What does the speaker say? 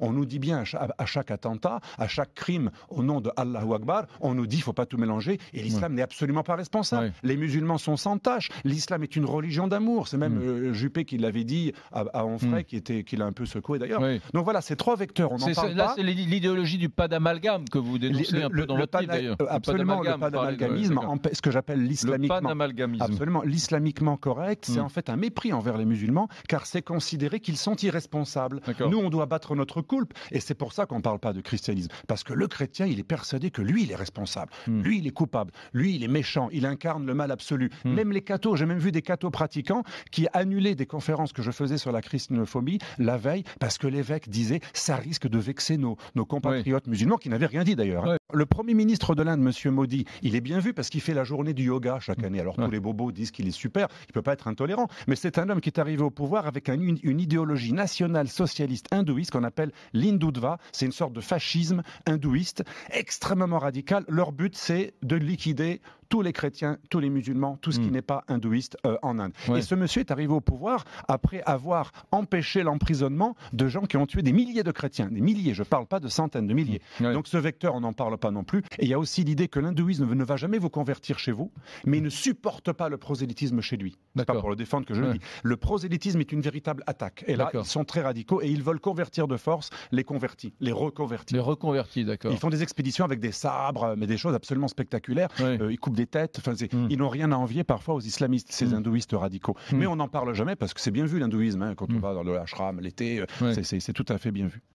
On nous dit bien à chaque attentat, à chaque crime au nom de Allahu Akbar, on nous dit il faut pas tout mélanger et l'islam n'est absolument pas responsable. Les musulmans sont sans tâche. L'islam est une religion d'amour. C'est même mm. euh, Juppé qui l'avait dit à, à Onfray, mm. qui était qui l'a un peu secoué d'ailleurs. Donc voilà, ces trois vecteurs, on en parle pas. c'est l'idéologie du pas d'amalgame que vous dénoncez un peu dans le votre livre d'ailleurs. Absolument, le pas d'amalgamisme, ce que j'appelle l'islamiquement. Absolument, l'islamiquement correct, c'est mm. en fait un mépris envers les musulmans car c'est considéré qu'ils sont irresponsables. Nous, on doit battre notre culpe. Et c'est pour ça qu'on ne parle pas de christianisme. Parce que le chrétien, il est persuadé que lui, il est responsable. Hmm. Lui, il est coupable. Lui, il est méchant. Il incarne le mal absolu. Hmm. Même les cathos, j'ai même vu des cathos pratiquants qui annulaient des conférences que je faisais sur la christianophobie la veille parce que l'évêque disait ça risque de vexer nos, compatriotes musulmans qui n'avaient rien dit d'ailleurs. Hein le Premier ministre de l'Inde, M. Modi, il est bien vu parce qu'il fait la journée du yoga chaque année. Alors tous les bobos disent qu'il est super, il ne peut pas être intolérant. Mais c'est un homme qui est arrivé au pouvoir avec une, idéologie nationale socialiste hindouiste qu'on appelle l'hindutva. C'est une sorte de fascisme hindouiste extrêmement radical. Leur but, c'est de liquider tous les chrétiens, tous les musulmans, tout ce qui hmm. n'est pas hindouiste euh, en Inde. Et ce monsieur est arrivé au pouvoir après avoir empêché l'emprisonnement de gens qui ont tué des milliers de chrétiens, des milliers, je ne parle pas de centaines de milliers. Hmm. Donc ce vecteur, on n'en parle pas non plus. Et il y a aussi l'idée que l'hindouisme ne va jamais vous convertir chez vous, mais il ne supporte pas le prosélytisme chez lui. C'est pas pour le défendre que je le dis. Le prosélytisme est une véritable attaque. Et là, ils sont très radicaux et ils veulent convertir de force les convertis, les reconvertis. Les reconvertis, d'accord. Ils font des expéditions avec des sabres, mais des choses absolument spectaculaires. Euh, ils coupent des têtes. Hmm. Ils n'ont rien à envier parfois aux islamistes, ces hmm. hindouistes radicaux. Hmm. Mais on n'en parle jamais parce que c'est bien vu l'hindouisme. Hein, quand on va dans le ashram l'été, euh, c'est tout à fait bien vu.